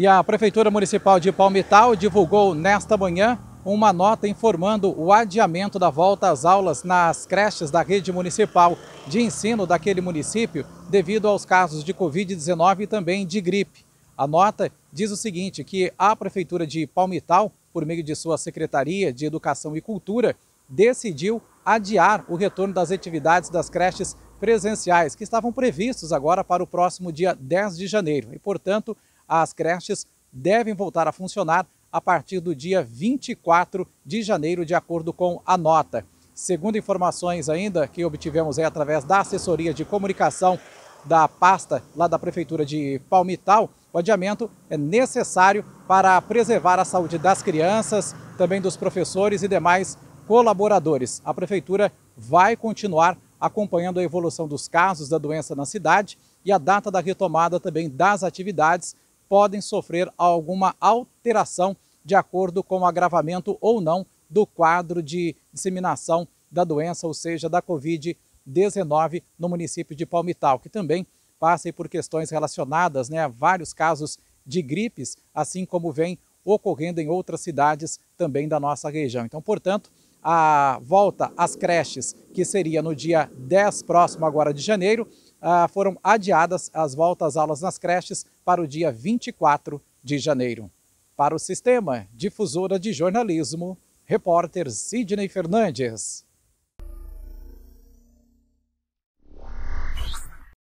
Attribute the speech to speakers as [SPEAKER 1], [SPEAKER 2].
[SPEAKER 1] E a Prefeitura Municipal de Palmital divulgou nesta manhã uma nota informando o adiamento da volta às aulas nas creches da rede municipal de ensino daquele município devido aos casos de Covid-19 e também de gripe. A nota diz o seguinte, que a Prefeitura de Palmital, por meio de sua Secretaria de Educação e Cultura, decidiu adiar o retorno das atividades das creches presenciais, que estavam previstos agora para o próximo dia 10 de janeiro. E, portanto, as creches devem voltar a funcionar a partir do dia 24 de janeiro, de acordo com a nota. Segundo informações ainda que obtivemos através da assessoria de comunicação da pasta lá da Prefeitura de Palmital, o adiamento é necessário para preservar a saúde das crianças, também dos professores e demais colaboradores. A Prefeitura vai continuar acompanhando a evolução dos casos da doença na cidade e a data da retomada também das atividades podem sofrer alguma alteração de acordo com o agravamento ou não do quadro de disseminação da doença, ou seja, da Covid-19 no município de Palmital, que também passa por questões relacionadas né, a vários casos de gripes, assim como vem ocorrendo em outras cidades também da nossa região. Então, portanto, a volta às creches, que seria no dia 10 próximo agora de janeiro, ah, foram adiadas as voltas às aulas nas creches para o dia 24 de janeiro. Para o Sistema Difusora de Jornalismo, repórter Sidney Fernandes.